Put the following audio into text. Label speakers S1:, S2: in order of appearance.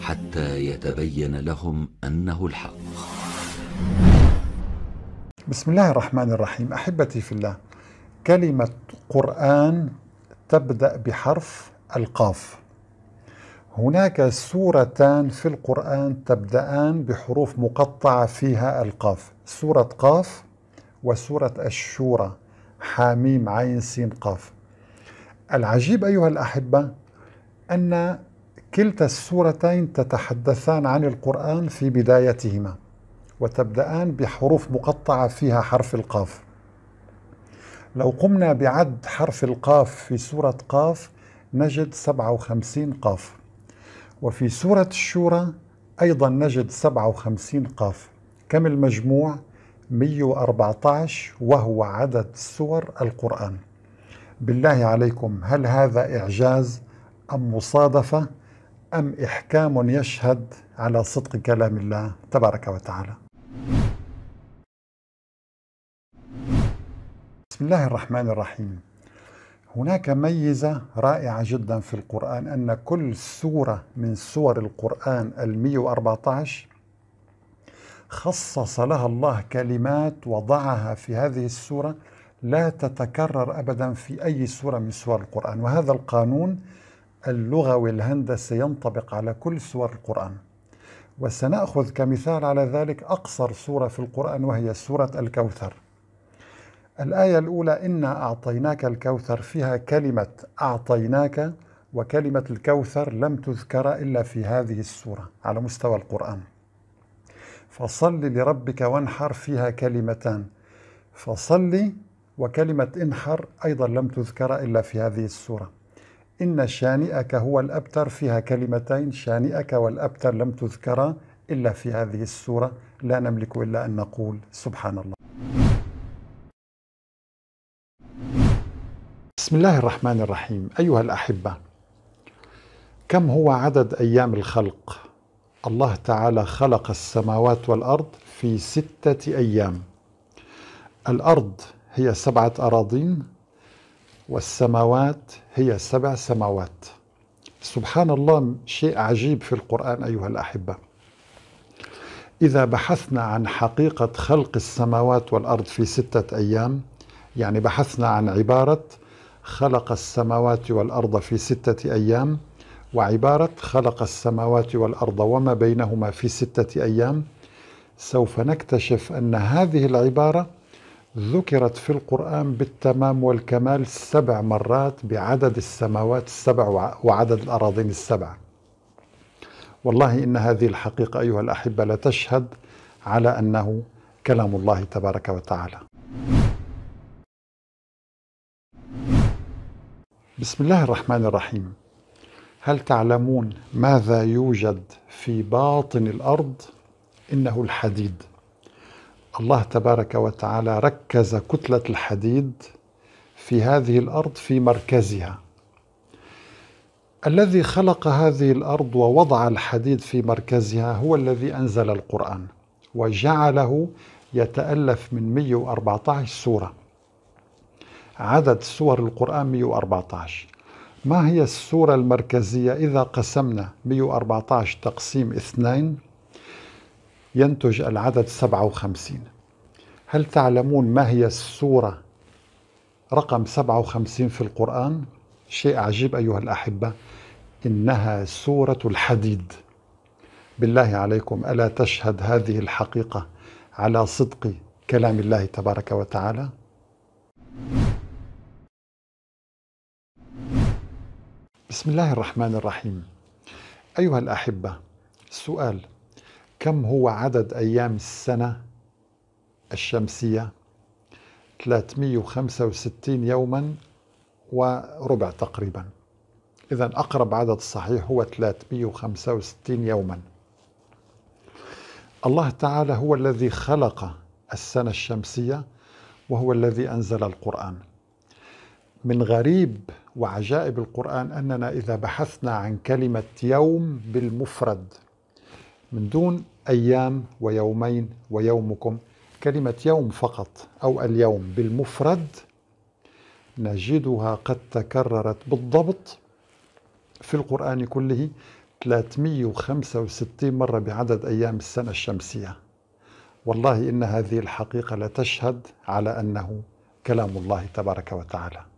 S1: حتى يتبين لهم انه الحق. بسم الله الرحمن الرحيم، احبتي في الله، كلمة قرآن تبدأ بحرف القاف. هناك سورتان في القرآن تبدأان بحروف مقطعة فيها القاف، سورة قاف وسورة الشورى حاميم عين سين قاف. العجيب أيها الأحبة أن كلتا السورتين تتحدثان عن القرآن في بدايتهما وتبدأان بحروف مقطعة فيها حرف القاف لو قمنا بعد حرف القاف في سورة قاف نجد 57 قاف وفي سورة الشورى أيضا نجد 57 قاف كم المجموع 114 وهو عدد سور القرآن بالله عليكم هل هذا إعجاز أم مصادفة أم إحكام يشهد على صدق كلام الله تبارك وتعالى بسم الله الرحمن الرحيم هناك ميزة رائعة جدا في القرآن أن كل سورة من سور القرآن المية وأربعة خصص لها الله كلمات وضعها في هذه السورة لا تتكرر أبدا في أي سورة من سور القرآن وهذا القانون اللغوي الهندسي ينطبق على كل سور القرآن وسنأخذ كمثال على ذلك أقصر سورة في القرآن وهي سورة الكوثر الآية الأولى إنا أعطيناك الكوثر فيها كلمة أعطيناك وكلمة الكوثر لم تذكر إلا في هذه السورة على مستوى القرآن فصل لربك وانحر فيها كلمتان فصل وكلمة انحر أيضا لم تذكر إلا في هذه السورة إن شانئك هو الأبتر فيها كلمتين شانئك والأبتر لم تذكرا إلا في هذه السورة لا نملك إلا أن نقول سبحان الله بسم الله الرحمن الرحيم أيها الأحبة كم هو عدد أيام الخلق الله تعالى خلق السماوات والأرض في ستة أيام الأرض هي سبعة أراضين والسماوات هي سبع سماوات سبحان الله شيء عجيب في القرآن أيها الأحبة إذا بحثنا عن حقيقة خلق السماوات والأرض في ستة أيام يعني بحثنا عن عبارة خلق السماوات والأرض في ستة أيام وعبارة خلق السماوات والأرض وما بينهما في ستة أيام سوف نكتشف أن هذه العبارة ذكرت في القرآن بالتمام والكمال سبع مرات بعدد السماوات السبع وعدد الأراضين السبع والله إن هذه الحقيقة أيها الأحبة لا تشهد على أنه كلام الله تبارك وتعالى بسم الله الرحمن الرحيم هل تعلمون ماذا يوجد في باطن الأرض؟ إنه الحديد الله تبارك وتعالى ركز كتلة الحديد في هذه الأرض في مركزها الذي خلق هذه الأرض ووضع الحديد في مركزها هو الذي أنزل القرآن وجعله يتألف من 114 سورة عدد سور القرآن 114 ما هي السورة المركزية إذا قسمنا 114 تقسيم 2 ينتج العدد 57 هل تعلمون ما هي السورة رقم 57 في القرآن؟ شيء عجيب أيها الأحبة إنها سورة الحديد بالله عليكم ألا تشهد هذه الحقيقة على صدق كلام الله تبارك وتعالى؟ بسم الله الرحمن الرحيم أيها الأحبة سؤال كم هو عدد أيام السنة الشمسية 365 يوما وربع تقريبا إذا أقرب عدد صحيح هو 365 يوما الله تعالى هو الذي خلق السنة الشمسية وهو الذي أنزل القرآن من غريب وعجائب القرآن أننا إذا بحثنا عن كلمة يوم بالمفرد من دون أيام ويومين ويومكم كلمة يوم فقط أو اليوم بالمفرد نجدها قد تكررت بالضبط في القرآن كله 365 مرة بعدد أيام السنة الشمسية والله إن هذه الحقيقة لتشهد على أنه كلام الله تبارك وتعالى